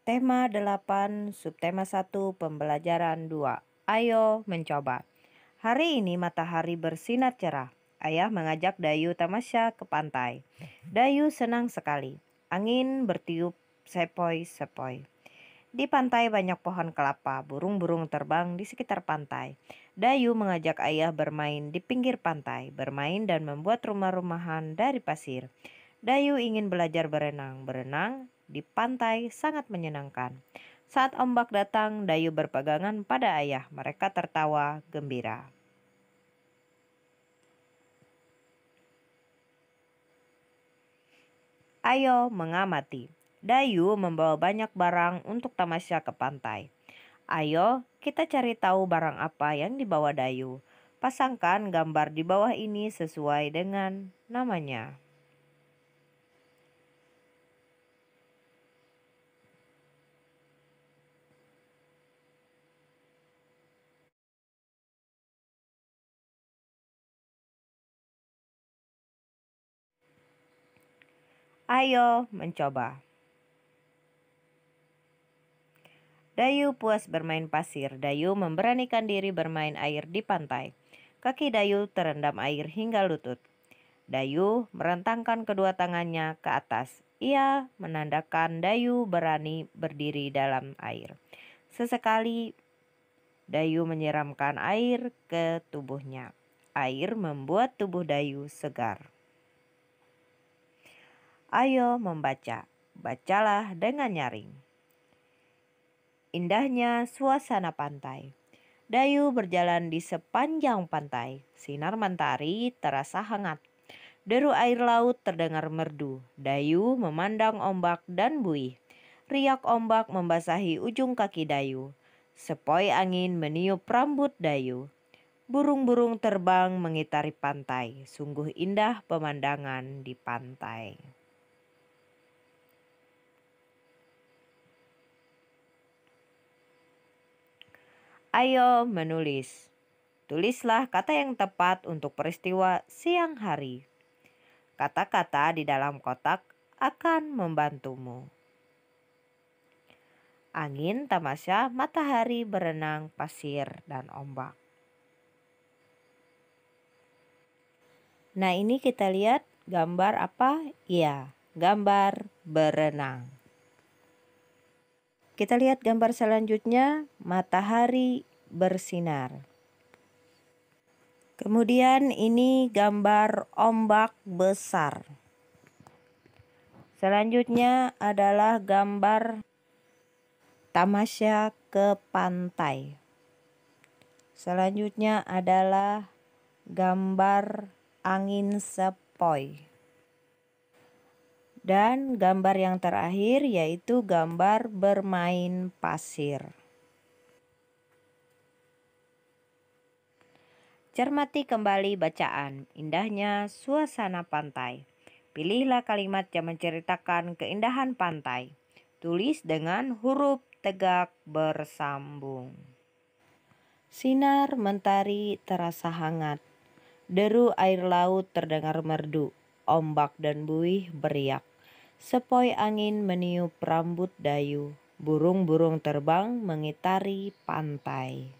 Tema 8, subtema 1, pembelajaran 2. Ayo mencoba. Hari ini matahari bersinar cerah. Ayah mengajak Dayu tamasya ke pantai. Dayu senang sekali. Angin bertiup sepoi-sepoi. Di pantai banyak pohon kelapa, burung-burung terbang di sekitar pantai. Dayu mengajak ayah bermain di pinggir pantai, bermain dan membuat rumah-rumahan dari pasir. Dayu ingin belajar berenang. Berenang di pantai sangat menyenangkan. Saat ombak datang, Dayu berpegangan pada ayah. Mereka tertawa gembira. Ayo mengamati. Dayu membawa banyak barang untuk tamasya ke pantai. Ayo, kita cari tahu barang apa yang dibawa Dayu. Pasangkan gambar di bawah ini sesuai dengan namanya. Ayo mencoba. Dayu puas bermain pasir. Dayu memberanikan diri bermain air di pantai. Kaki Dayu terendam air hingga lutut. Dayu merentangkan kedua tangannya ke atas. Ia menandakan Dayu berani berdiri dalam air. Sesekali Dayu menyiramkan air ke tubuhnya. Air membuat tubuh Dayu segar. Ayo membaca, bacalah dengan nyaring. Indahnya suasana pantai. Dayu berjalan di sepanjang pantai. Sinar mentari terasa hangat. Deru air laut terdengar merdu. Dayu memandang ombak dan buih. Riak ombak membasahi ujung kaki Dayu. Sepoi angin meniup rambut Dayu. Burung-burung terbang mengitari pantai. Sungguh indah pemandangan di pantai. Ayo menulis. Tulislah kata yang tepat untuk peristiwa siang hari. Kata-kata di dalam kotak akan membantumu. Angin, tamasya, matahari, berenang, pasir, dan ombak. Nah, ini kita lihat gambar apa? Iya, gambar berenang. Kita lihat gambar selanjutnya, matahari bersinar. Kemudian ini gambar ombak besar. Selanjutnya adalah gambar tamasya ke pantai. Selanjutnya adalah gambar angin sepoi. Dan gambar yang terakhir yaitu gambar bermain pasir. Cermati kembali bacaan, indahnya suasana pantai. Pilihlah kalimat yang menceritakan keindahan pantai. Tulis dengan huruf tegak bersambung. Sinar mentari terasa hangat. Deru air laut terdengar merdu. Ombak dan buih beriak. Sepoi angin meniup rambut dayu, burung-burung terbang mengitari pantai.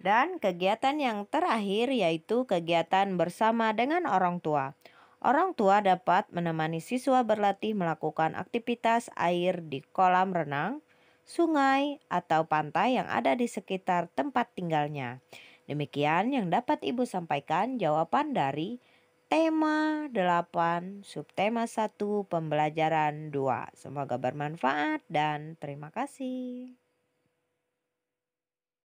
Dan kegiatan yang terakhir yaitu kegiatan bersama dengan orang tua. Orang tua dapat menemani siswa berlatih melakukan aktivitas air di kolam renang, sungai, atau pantai yang ada di sekitar tempat tinggalnya. Demikian yang dapat Ibu sampaikan jawaban dari tema 8, subtema 1, pembelajaran 2. Semoga bermanfaat dan terima kasih.